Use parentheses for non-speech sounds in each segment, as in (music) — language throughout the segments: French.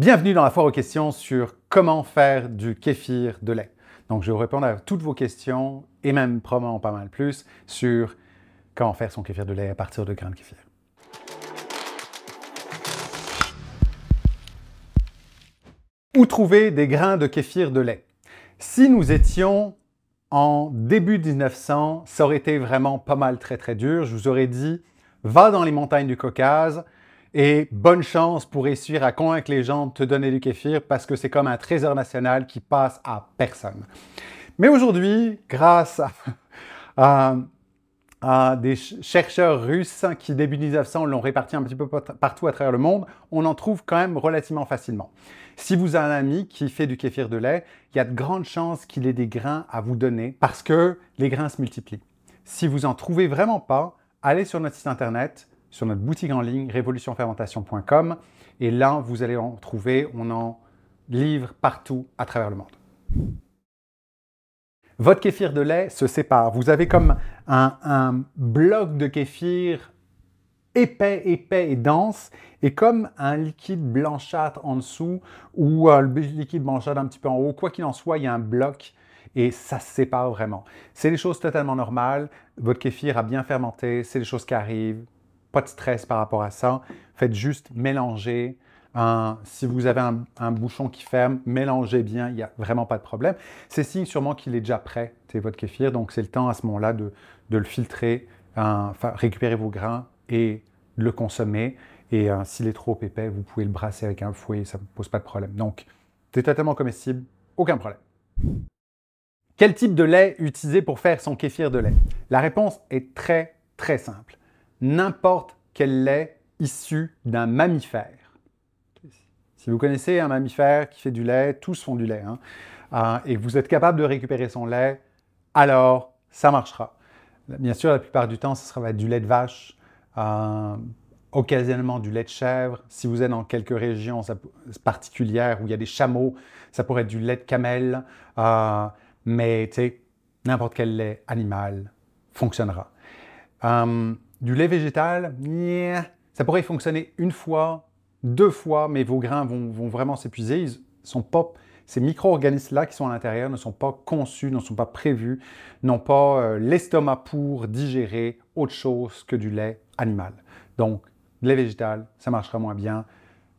Bienvenue dans la foire aux questions sur comment faire du kéfir de lait. Donc, je vais vous répondre à toutes vos questions et même probablement pas mal plus sur comment faire son kéfir de lait à partir de grains de kéfir. Où trouver des grains de kéfir de lait Si nous étions en début 1900, ça aurait été vraiment pas mal très très dur. Je vous aurais dit, va dans les montagnes du Caucase, et bonne chance pour réussir à convaincre les gens de te donner du kéfir parce que c'est comme un trésor national qui passe à personne. Mais aujourd'hui, grâce à, des chercheurs russes qui, début 1900, l'ont réparti un petit peu partout à travers le monde, on en trouve quand même relativement facilement. Si vous avez un ami qui fait du kéfir de lait, il y a de grandes chances qu'il ait des grains à vous donner parce que les grains se multiplient. Si vous en trouvez vraiment pas, allez sur notre site internet, sur notre boutique en ligne révolutionfermentation.com et là, vous allez en trouver, on en livre partout à travers le monde. Votre kéfir de lait se sépare. Vous avez comme un, bloc de kéfir épais, épais et dense, et comme un liquide blanchâtre en dessous, ou un euh, le liquide blanchâtre un petit peu en haut, quoi qu'il en soit, il y a un bloc et ça se sépare vraiment. C'est des choses totalement normales, votre kéfir a bien fermenté, c'est des choses qui arrivent, pas de stress par rapport à ça. Faites juste mélanger. si vous avez un, bouchon qui ferme, mélangez bien, il n'y a vraiment pas de problème. C'est signe sûrement qu'il est déjà prêt, c'est votre kéfir, donc c'est le temps à ce moment-là de, le filtrer, hein, récupérer vos grains et le consommer. Et euh, s'il est trop épais, vous pouvez le brasser avec un fouet, ça ne pose pas de problème. Donc, c'est totalement comestible, aucun problème. Quel type de lait utiliser pour faire son kéfir de lait La réponse est très très simple n'importe quel lait issu d'un mammifère. Si vous connaissez un mammifère qui fait du lait, tous font du lait, hein. ah, et vous êtes capable de récupérer son lait, alors ça marchera. Bien sûr, la plupart du temps, ce sera du lait de vache, euh, occasionnellement du lait de chèvre. Si vous êtes dans quelques régions particulières où il y a des chameaux, ça pourrait être du lait de camel. Euh, mais tu sais, n'importe quel lait animal fonctionnera. Euh, du lait végétal, ça pourrait fonctionner une fois, deux fois, mais vos grains vont, vraiment s'épuiser. Ils sont ces micro-organismes-là qui sont à l'intérieur ne sont pas conçus, ne sont pas prévus, n'ont pas euh, l'estomac pour digérer autre chose que du lait animal. Donc, le lait végétal, ça marchera moins bien.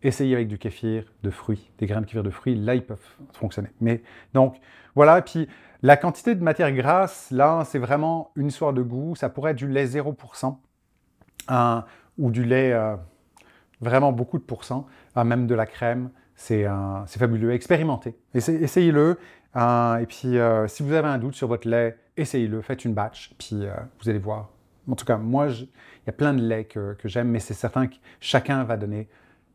Essayez avec du kéfir de fruits, des graines de kéfir de fruits, là, ils peuvent fonctionner. Mais donc, voilà, et puis la quantité de matière grasse, là, c'est vraiment une histoire de goût. Ça pourrait être du lait 0%. Euh, ou du lait, euh, vraiment beaucoup de pourcents, euh, même de la crème. C'est fabuleux. Expérimentez. Essayez-le. et puis, si vous avez un doute sur votre lait, essayez-le. Faites une batch. Puis, vous allez voir. En tout cas, moi, il y a plein de laits que, j'aime, mais c'est certain que chacun va donner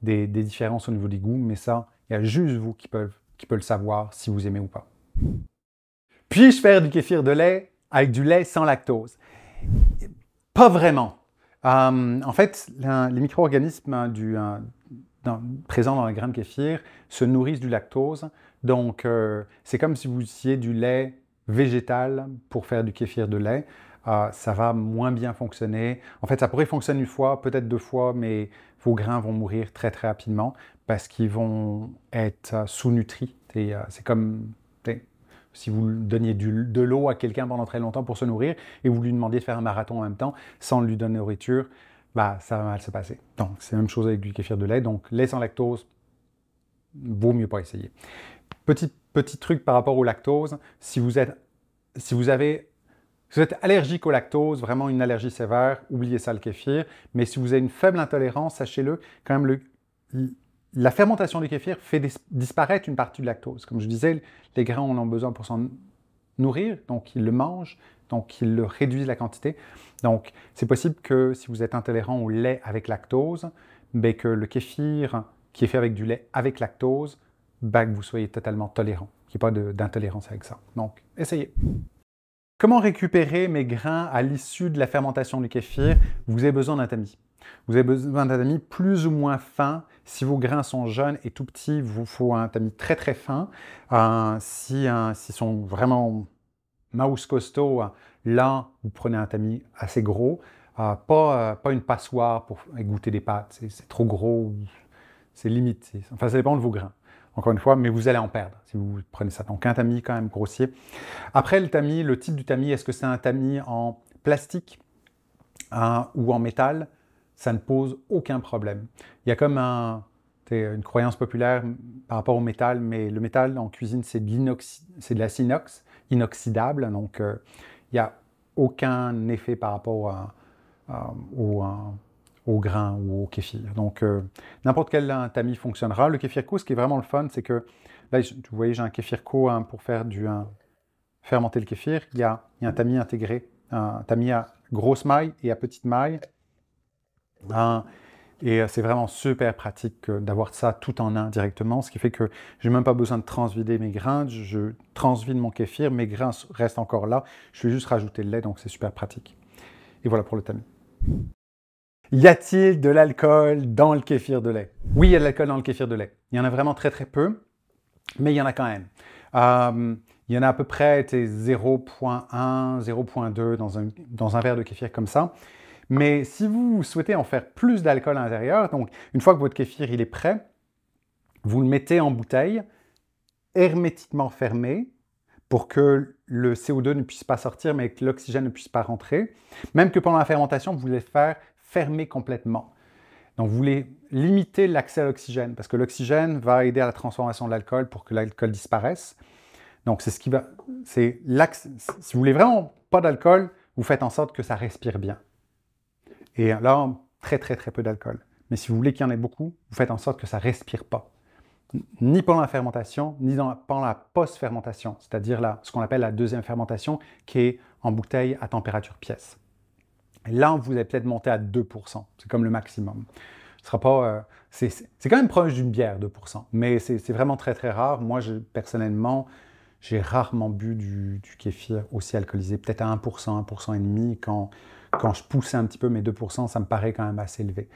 des, différences au niveau des goûts. Mais ça, il y a juste vous qui peuvent qui peut le savoir si vous aimez ou pas. Puis-je faire du kéfir de lait avec du lait sans lactose Pas vraiment. Euh, en fait, les micro-organismes hein, euh, présents dans les grains de kéfir se nourrissent du lactose. Donc, euh, c'est comme si vous utilisiez du lait végétal pour faire du kéfir de lait. ça va moins bien fonctionner. En fait, ça pourrait fonctionner une fois, peut-être deux fois, mais vos grains vont mourir très très rapidement parce qu'ils vont être sous-nutris. C'est comme si vous donniez de l'eau à quelqu'un pendant très longtemps pour se nourrir et vous lui demandiez de faire un marathon en même temps sans lui donner de nourriture, bah, ça va mal se passer. Donc, c'est la même chose avec du kéfir de lait. Donc, lait sans lactose, vaut mieux pas essayer. Petit, petit truc par rapport au lactose, si vous êtes, si vous avez si vous êtes allergique au lactose, vraiment une allergie sévère, oubliez ça le kéfir. Mais si vous avez une faible intolérance, sachez-le, quand même le, la fermentation du kéfir fait disparaître une partie de lactose. Comme je disais, les grains en ont besoin pour s'en nourrir, donc ils le mangent, donc ils le réduisent la quantité. Donc c'est possible que si vous êtes intolérant au lait avec lactose, mais que le kéfir qui est fait avec du lait avec lactose, bah, que vous soyez totalement tolérant, qu'il n'y ait pas d'intolérance avec ça. Donc essayez. Comment récupérer mes grains à l'issue de la fermentation du kéfir Vous avez besoin d'un tamis. Vous avez besoin d'un tamis plus ou moins fin. Si vos grains sont jeunes et tout petits, il vous faut un tamis très très fin. Euh, si s'ils sont vraiment mouse costaud, euh, là, vous prenez un tamis assez gros. Euh, pas, une passoire pour égoutter des pâtes. C'est trop gros. C'est limite. Enfin, ça dépend de vos grains encore une fois, mais vous allez en perdre si vous prenez ça. Donc un tamis quand même grossier. Après le tamis, le type du tamis, est-ce que c'est un tamis en plastique ou en métal ça ne pose aucun problème. Il y a comme une croyance populaire par rapport au métal, mais le métal en cuisine, c'est de, c'est de la sinox, inoxydable, donc euh, il n'y a aucun effet par rapport euh, au, grain ou au kéfir. Donc euh, n'importe quel tamis fonctionnera. Le kéfir ce qui est vraiment le fun, c'est que là, vous voyez, j'ai un kéfir hein, pour faire du fermenter le kéfir. Il y, a, il y a un tamis intégré, un tamis à grosse maille et à petite maille. Hein. et euh, c'est vraiment super pratique euh, d'avoir ça tout en un directement, ce qui fait que j'ai même pas besoin de transvider mes grains. Je transvide mon kéfir, mes grains restent encore là. Je vais juste rajouter le lait, donc c'est super pratique. Et voilà pour le tamis. Y a-t-il de l'alcool dans le kéfir de lait Oui, il y a de l'alcool dans le kéfir de lait. Il y en a vraiment très très peu, mais il y en a quand même. Hum, il y en a à peu près 0.1, 0.2 dans un, dans un verre de kéfir comme ça. Mais si vous souhaitez en faire plus d'alcool à l'intérieur, donc une fois que votre kéfir il est prêt, vous le mettez en bouteille, hermétiquement fermée, pour que le CO2 ne puisse pas sortir, mais que l'oxygène ne puisse pas rentrer. Même que pendant la fermentation, vous voulez faire fermer complètement. Donc vous voulez limiter l'accès à l'oxygène, parce que l'oxygène va aider à la transformation de l'alcool pour que l'alcool disparaisse. Donc c'est ce qui va... Si vous voulez vraiment pas d'alcool, vous faites en sorte que ça respire bien. Et là, très très très peu d'alcool. Mais si vous voulez qu'il y en ait beaucoup, vous faites en sorte que ça respire pas. Ni pendant la fermentation, ni dans pendant la post-fermentation, c'est-à-dire ce qu'on appelle la deuxième fermentation, qui est en bouteille à température pièce. Et là, vous allez peut-être monter à 2%, c'est comme le maximum. Ce sera pas, euh, c'est quand même proche d'une bière, 2%, mais c'est vraiment très très rare. Moi, je, personnellement, j'ai rarement bu du, du kéfir aussi alcoolisé, peut-être à 1%, 1% demi quand quand je pousse un petit peu mes 2%, ça me paraît quand même assez élevé.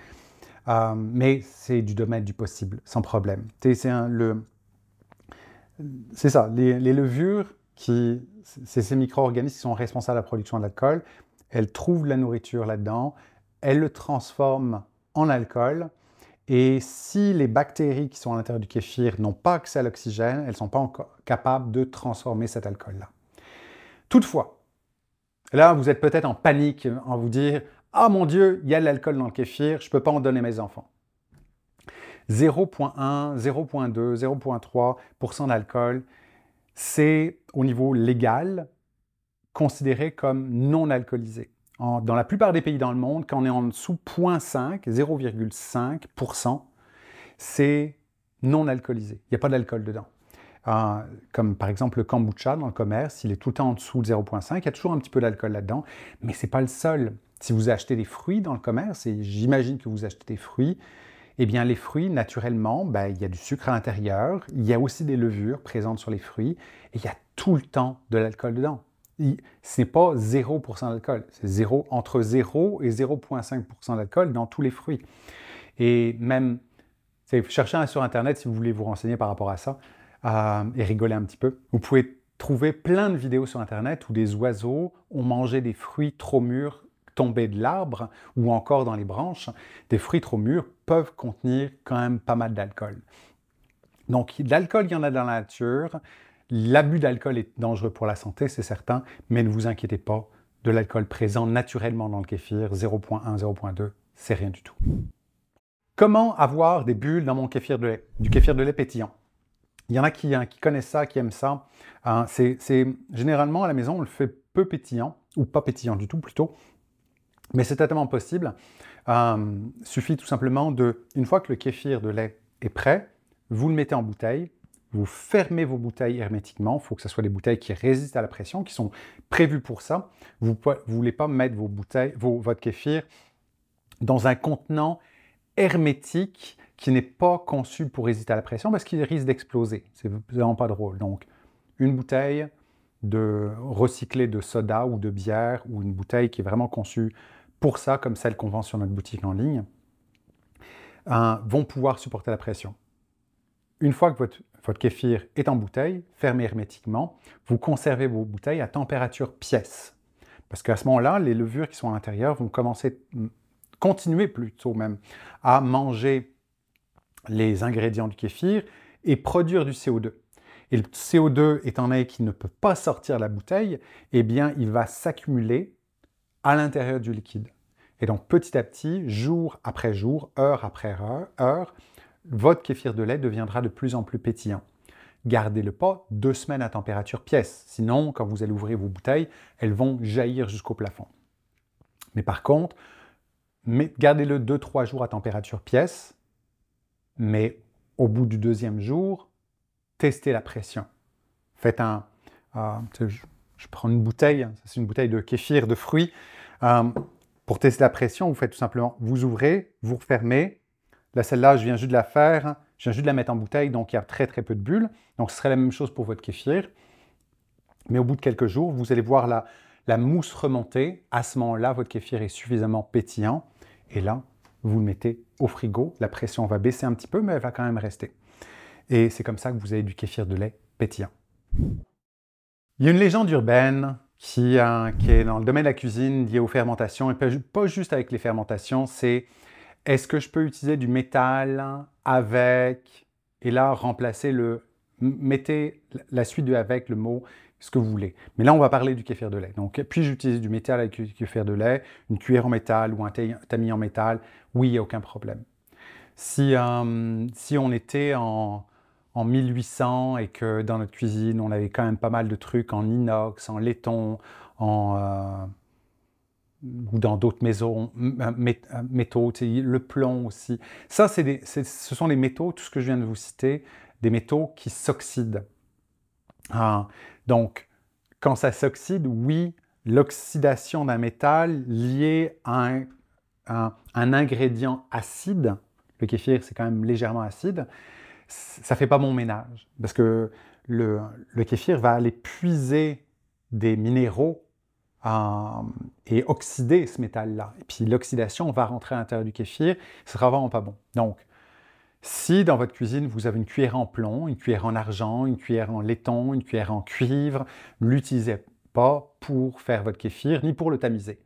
Euh, mais c'est du domaine du possible, sans problème. C'est ça, les, levures, qui, c'est ces micro-organismes qui sont responsables de la production de l'alcool, elles trouvent la nourriture là-dedans, elles le transforment en alcool, et si les bactéries qui sont à l'intérieur du kéfir n'ont pas accès à l'oxygène, elles ne sont pas encore capables de transformer cet alcool-là. Toutefois, Là, vous êtes peut-être en panique en vous dire Ah mon Dieu, il y a de l'alcool dans le kéfir, je ne peux pas en donner à mes enfants. 0,1, 0,2, 0,3% d'alcool, c'est au niveau légal considéré comme non alcoolisé. dans la plupart des pays dans le monde, quand on est en dessous 0,5, 0,5%, c'est non alcoolisé. Il n'y a pas d'alcool dedans. Ah, comme par exemple le kombucha dans le commerce, il est tout le temps en dessous de 0,5, il y a toujours un petit peu d'alcool là-dedans, mais ce n'est pas le seul. Si vous achetez des fruits dans le commerce, et j'imagine que vous achetez des fruits, eh bien les fruits, naturellement, ben, il y a du sucre à l'intérieur, il y a aussi des levures présentes sur les fruits, et il y a tout le temps de l'alcool dedans. Ce n'est pas 0% d'alcool, c'est 0, entre 0 et 0,5% d'alcool dans tous les fruits. Et même, cherchez sur Internet si vous voulez vous renseigner par rapport à ça, et rigoler un petit peu. Vous pouvez trouver plein de vidéos sur Internet où des oiseaux ont mangé des fruits trop mûrs tombés de l'arbre ou encore dans les branches. Des fruits trop mûrs peuvent contenir quand même pas mal d'alcool. Donc, l'alcool, il y en a dans la nature. L'abus d'alcool est dangereux pour la santé, c'est certain, mais ne vous inquiétez pas, de l'alcool présent naturellement dans le kéfir, 0.1, 0.2, c'est rien du tout. Comment avoir des bulles dans mon kéfir de lait, du kéfir de lait pétillant il y en a hein, qui, connaissent ça, qui aiment ça. Euh, c'est généralement à la maison, on le fait peu pétillant ou pas pétillant du tout plutôt. Mais c'est totalement possible. Euh, suffit tout simplement de, une fois que le kéfir de lait est prêt, vous le mettez en bouteille, vous fermez vos bouteilles hermétiquement. Il faut que ce soit des bouteilles qui résistent à la pression, qui sont prévues pour ça. Vous ne voulez pas mettre vos bouteilles, votre kéfir dans un contenant hermétique qui n'est pas conçu pour résister à la pression parce qu'il risque d'exploser. C'est vraiment pas drôle. Donc, une bouteille de recyclée de soda ou de bière ou une bouteille qui est vraiment conçue pour ça, comme celle qu'on vend sur notre boutique en ligne, hein, vont pouvoir supporter la pression. Une fois que votre, votre kéfir est en bouteille, fermé hermétiquement, vous conservez vos bouteilles à température pièce. Parce qu'à ce moment-là, les levures qui sont à l'intérieur vont commencer, continuer plutôt même, à manger les ingrédients du kéfir et produire du CO2. Et le CO2, étant donné qu'il ne peut pas sortir de la bouteille, eh bien, il va s'accumuler à l'intérieur du liquide. Et donc, petit à petit, jour après jour, heure après heure, heure votre kéfir de lait deviendra de plus en plus pétillant. Gardez-le pas deux semaines à température pièce, sinon, quand vous allez ouvrir vos bouteilles, elles vont jaillir jusqu'au plafond. Mais par contre, gardez-le deux, trois jours à température pièce, mais au bout du deuxième jour, testez la pression. Faites un... Euh, je, prends une bouteille, hein, c'est une bouteille de kéfir, de fruits. Euh, pour tester la pression, vous faites tout simplement, vous ouvrez, vous refermez. La celle-là, je viens juste de la faire, hein, je viens juste de la mettre en bouteille, donc il y a très très peu de bulles. Donc ce serait la même chose pour votre kéfir. Mais au bout de quelques jours, vous allez voir la, la mousse remonter. À ce moment-là, votre kéfir est suffisamment pétillant. Et là, vous le mettez au frigo, la pression va baisser un petit peu, mais elle va quand même rester. Et c'est comme ça que vous avez du kéfir de lait pétillant. Il y a une légende urbaine qui, est dans le domaine de la cuisine liée aux fermentations, et pas juste avec les fermentations, c'est est-ce que je peux utiliser du métal avec, et là, remplacer le, mettez la suite de avec le mot ce que vous voulez. Mais là, on va parler du kéfir de lait. Donc, puis j'utilise du métal avec du kéfir de lait, une cuillère en métal ou un tamis en métal oui, il n'y a aucun problème. Si, euh, si on était en, en 1800 et que dans notre cuisine, on avait quand même pas mal de trucs en inox, en laiton, en, euh, ou dans d'autres maisons, euh, métaux, le plomb aussi. Ça, ce sont les métaux, tout ce que je viens de vous citer, des métaux qui s'oxydent. Ah, donc, quand ça s'oxyde, oui, l'oxydation d'un métal lié à un un, ingrédient acide, le kéfir c'est quand même légèrement acide, ça fait pas bon ménage. Parce que le, kéfir va aller puiser des minéraux euh, et oxyder ce métal-là. Et puis l'oxydation va rentrer à l'intérieur du kéfir, ce sera vraiment pas bon. Donc, si dans votre cuisine vous avez une cuillère en plomb, une cuillère en argent, une cuillère en laiton, une cuillère en cuivre, l'utilisez pas pour faire votre kéfir ni pour le tamiser.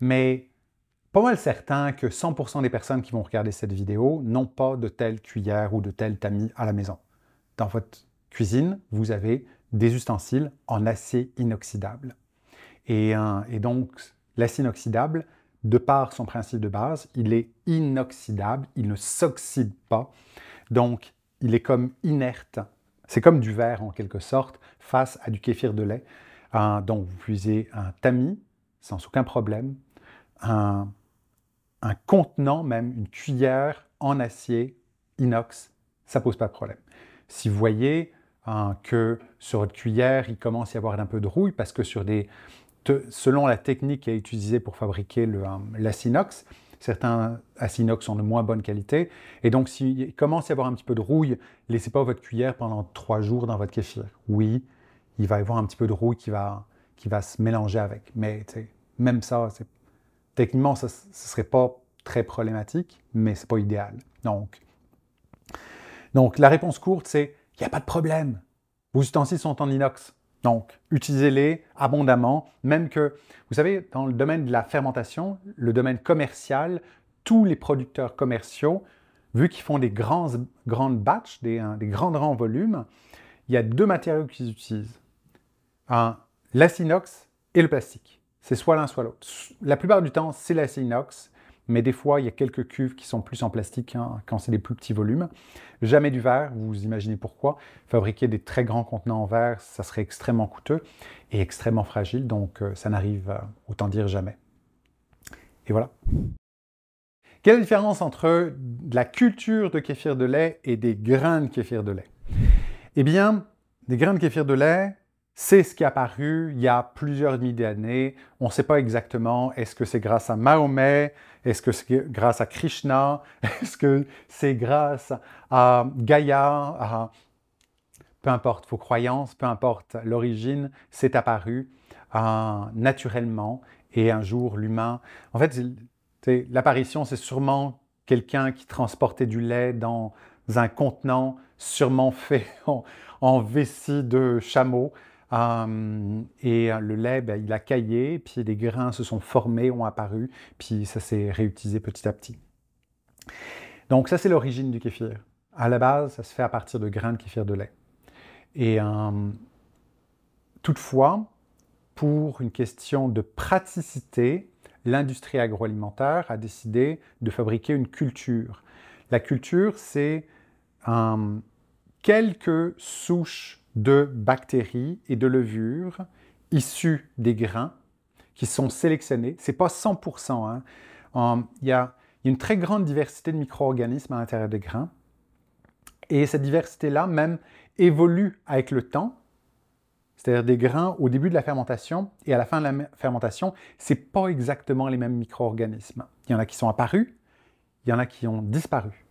Mais pas mal certain que 100% des personnes qui vont regarder cette vidéo n'ont pas de telle cuillère ou de tel tamis à la maison. Dans votre cuisine, vous avez des ustensiles en acier inoxydable. Et, euh, et donc, l'acier inoxydable, de par son principe de base, il est inoxydable, il ne s'oxyde pas. Donc, il est comme inerte. C'est comme du verre en quelque sorte face à du kéfir de lait. Euh, donc, vous puisez un tamis sans aucun problème, un un contenant même, une cuillère en acier inox, ça pose pas de problème. Si vous voyez hein, que sur votre cuillère, il commence à y avoir un peu de rouille parce que sur des selon la technique qui est utilisée pour fabriquer hein, l'acinox, certains acinox sont de moins bonne qualité. Et donc, s'il commence à y avoir un petit peu de rouille, laissez pas votre cuillère pendant trois jours dans votre kéfir. Oui, il va y avoir un petit peu de rouille qui va, qui va se mélanger avec. Mais même ça, c'est Techniquement, ce ne serait pas très problématique, mais ce n'est pas idéal. Donc, donc, la réponse courte, c'est il n'y a pas de problème. Vos ustensiles sont en inox. Donc, utilisez-les abondamment, même que, vous savez, dans le domaine de la fermentation, le domaine commercial, tous les producteurs commerciaux, vu qu'ils font des grands, grandes batches, des, hein, des grands grands volumes, il y a deux matériaux qu'ils utilisent. Un, l'acinox et le plastique. C'est soit l'un, soit l'autre. La plupart du temps, c'est la inox, mais des fois, il y a quelques cuves qui sont plus en plastique hein, quand c'est des plus petits volumes. Jamais du verre, vous imaginez pourquoi. Fabriquer des très grands contenants en verre, ça serait extrêmement coûteux et extrêmement fragile, donc euh, ça n'arrive euh, autant dire jamais. Et voilà. Quelle est différence entre la culture de kéfir de lait et des grains de kéfir de lait Eh bien, des grains de kéfir de lait, c'est ce qui est apparu il y a plusieurs milliers d'années. On ne sait pas exactement est-ce que c'est grâce à Mahomet, est-ce que c'est grâce à Krishna, (laughs) est-ce que c'est grâce à Gaïa, à... Ah, peu importe vos croyances, peu importe l'origine, c'est apparu ah, naturellement et un jour l'humain. En fait, l'apparition, c'est sûrement quelqu'un qui transportait du lait dans un contenant sûrement (laughs) fait en vessie de chameau. Euh, et le lait, ben, il a caillé, puis les grains se sont formés, ont apparu, puis ça s'est réutilisé petit à petit. Donc ça, c'est l'origine du kéfir. À la base, ça se fait à partir de grains de kéfir de lait. Et euh, toutefois, pour une question de praticité, l'industrie agroalimentaire a décidé de fabriquer une culture. La culture, c'est euh, quelques souches de bactéries et de levures issues des grains qui sont sélectionnés. Ce n'est pas 100%. Hein. il y a une très grande diversité de micro-organismes à l'intérieur des grains. Et cette diversité-là même évolue avec le temps. C'est-à-dire des grains au début de la fermentation et à la fin de la fermentation, ce n'est pas exactement les mêmes micro-organismes. Il y en a qui sont apparus, il y en a qui ont disparu.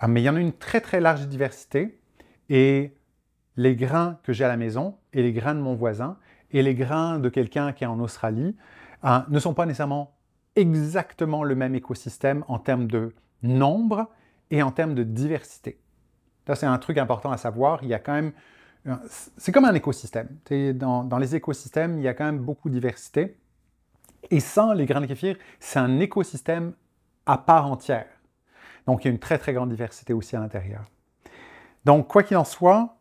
Ah, mais il y en a une très très large diversité et les grains que j'ai à la maison et les grains de mon voisin et les grains de quelqu'un qui est en Australie hein, ne sont pas nécessairement exactement le même écosystème en termes de nombre et en termes de diversité. Ça, c'est un truc important à savoir. Il y a quand même... Euh, c'est comme un écosystème. Dans, dans les écosystèmes, il y a quand même beaucoup de diversité. Et sans les grains de kéfir, c'est un écosystème à part entière. Donc, il y a une très, très grande diversité aussi à l'intérieur. Donc, quoi qu'il en soit,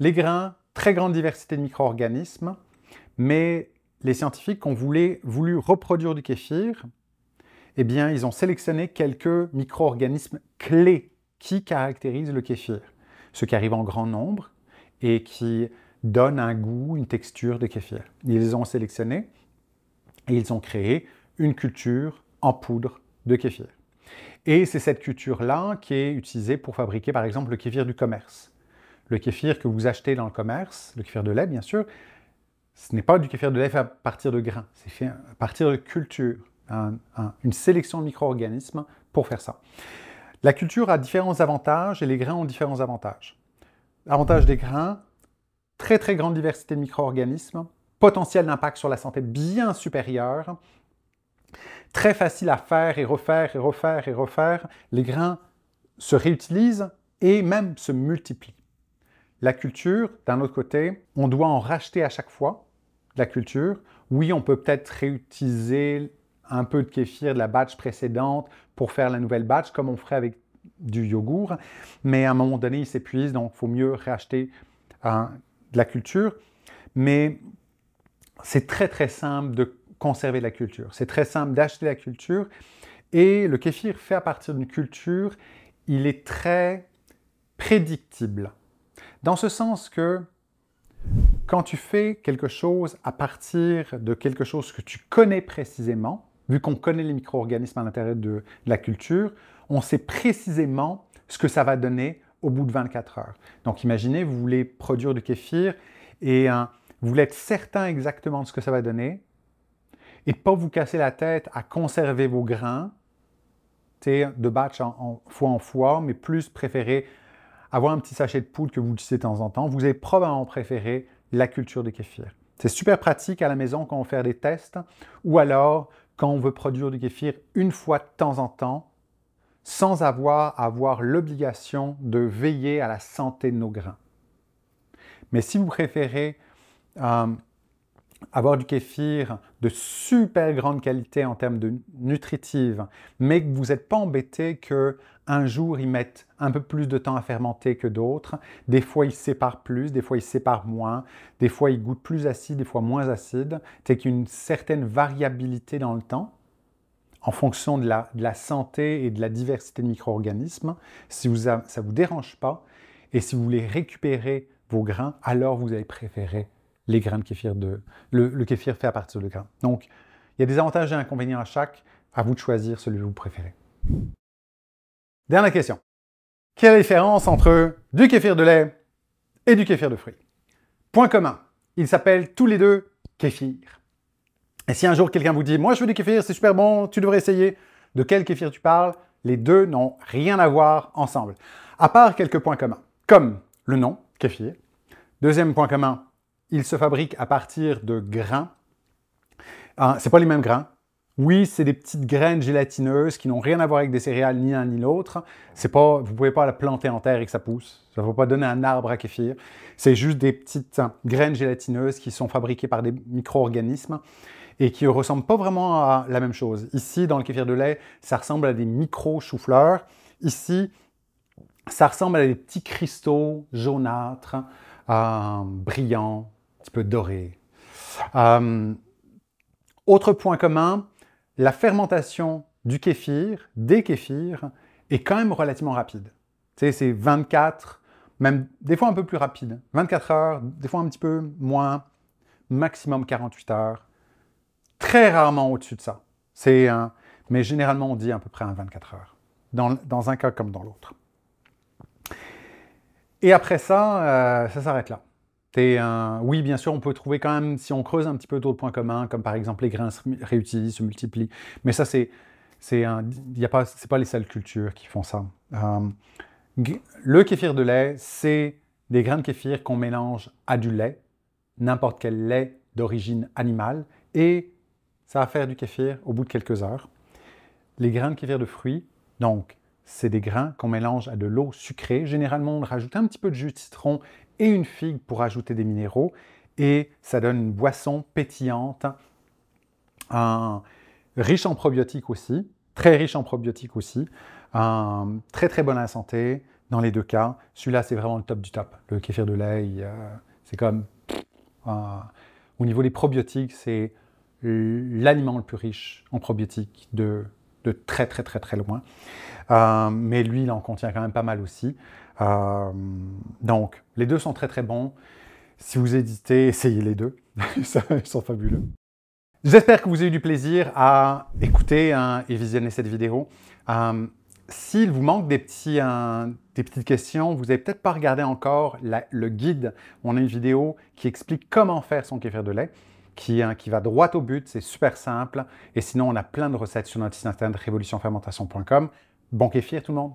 les grains, très grande diversité de micro-organismes, mais les scientifiques ont voulu, reproduire du kéfir, eh bien, ils ont sélectionné quelques micro-organismes clés qui caractérisent le kéfir. Ceux qui arrivent en grand nombre et qui donnent un goût, une texture de kéfir. Ils ont sélectionné et ils ont créé une culture en poudre de kéfir. Et c'est cette culture-là qui est utilisée pour fabriquer, par exemple, le kéfir du commerce le kéfir que vous achetez dans le commerce, le kéfir de lait bien sûr, ce n'est pas du kéfir de lait à partir de grains, c'est fait à partir de culture, une sélection de micro-organismes pour faire ça. La culture a différents avantages et les grains ont différents avantages. Avantage des grains, très très grande diversité de micro-organismes, potentiel d'impact sur la santé bien supérieur, très facile à faire et refaire et refaire et refaire. Les grains se réutilisent et même se multiplient. La culture, d'un autre côté, on doit en racheter à chaque fois la culture. Oui, on peut peut-être réutiliser un peu de kéfir de la batch précédente pour faire la nouvelle batch, comme on ferait avec du yogourt, mais à un moment donné, il s'épuise, donc il faut mieux racheter hein, de la culture. Mais c'est très très simple de conserver la culture. C'est très simple d'acheter la culture. Et le kéfir fait à partir d'une culture, il est très prédictible. Dans ce sens que quand tu fais quelque chose à partir de quelque chose que tu connais précisément, vu qu'on connaît les micro-organismes à l'intérieur de, la culture, on sait précisément ce que ça va donner au bout de 24 heures. Donc imaginez, vous voulez produire du kéfir et euh, vous voulez être certain exactement de ce que ça va donner et pas vous casser la tête à conserver vos grains de batch fois en fois, mais plus préférer avoir un petit sachet de poudre que vous utilisez de temps en temps, vous avez probablement préféré la culture de kéfir. C'est super pratique à la maison quand on fait des tests ou alors quand on veut produire du kéfir une fois de temps en temps sans avoir l'obligation de veiller à la santé de nos grains. Mais si vous préférez euh, avoir du kéfir de super grande qualité en termes de nutritive, mais que vous n'êtes pas embêté que un jour ils mettent un peu plus de temps à fermenter que d'autres. Des fois ils séparent plus, des fois ils séparent moins, des fois ils goûtent plus acide, des fois moins acide. C'est qu'une certaine variabilité dans le temps en fonction de la, santé et de la diversité de micro-organismes. Si ça ne vous dérange pas et si vous voulez récupérer vos grains, alors vous allez préférer les grains de kéfir le, kéfir fait à partir de grain. Donc, il y a des avantages et des inconvénients à chaque. À vous de choisir celui que vous préférez. Dernière question. Quelle est la différence entre du kéfir de lait et du kéfir de fruits Point commun, ils s'appellent tous les deux kéfir. Et si un jour quelqu'un vous dit Moi je veux du kéfir, c'est super bon, tu devrais essayer, de quel kéfir tu parles Les deux n'ont rien à voir ensemble, à part quelques points communs, comme le nom, kéfir. Deuxième point commun, il se fabrique à partir de grains. ne ah, c'est pas les mêmes grains. Oui, c'est des petites graines gélatineuses qui n'ont rien à voir avec des céréales ni l'un ni l'autre. Vous ne vous pouvez pas la planter en terre et que ça pousse. Ça ne va pas donner un arbre à kéfir. C'est juste des petites hein, graines gélatineuses qui sont fabriquées par des micro-organismes et qui ne ressemblent pas vraiment à la même chose. Ici, dans le kéfir de lait, ça ressemble à des micro chou fleurs Ici, ça ressemble à des petits cristaux jaunâtres, euh, brillants, petit peu doré. Euh, autre point commun, la fermentation du kéfir, des kéfirs, est quand même relativement rapide. c'est 24, même des fois un peu plus rapide. 24 heures, des fois un petit peu moins, maximum 48 heures. Très rarement au-dessus de ça. C'est mais généralement on dit à peu près un 24 heures, dans, un cas comme dans l'autre. Et après ça, euh, ça s'arrête là. Oui, bien sûr, on peut trouver quand même, si on creuse un petit peu d'autres points communs, comme par exemple les grains se réutilisent, se multiplient. Mais ça, c'est c'est pas, pas les seules cultures qui font ça. Hum, le kéfir de lait, c'est des grains de kéfir qu'on mélange à du lait, n'importe quel lait d'origine animale, et ça va faire du kéfir au bout de quelques heures. Les grains de kéfir de fruits, donc c'est des grains qu'on mélange à de l'eau sucrée. Généralement, on rajoute un petit peu de jus de citron et une figue pour ajouter des minéraux. Et ça donne une boisson pétillante, un, riche en probiotiques aussi, très riche en probiotiques aussi, un, très très bonne à la santé dans les deux cas. Celui-là, c'est vraiment le top du top. Le kéfir de lait, euh, c'est comme... au niveau des probiotiques, c'est l'aliment le plus riche en probiotiques de de très très très très loin. Euh, mais lui, il en contient quand même pas mal aussi. Euh, donc, les deux sont très très bons. Si vous hésitez, essayez les deux. (laughs) Ils sont fabuleux. J'espère que vous avez eu du plaisir à écouter hein, et visionner cette vidéo. Euh, s'il vous manque des, petits, des petites questions, vous n'avez peut-être pas regardé encore le guide. On a une vidéo qui explique comment faire son kéfir de lait. Hein, qui, va droit au but, c'est super simple. Et sinon, on a plein de recettes sur notre site internet révolutionfermentation.com. Bon fier, tout le monde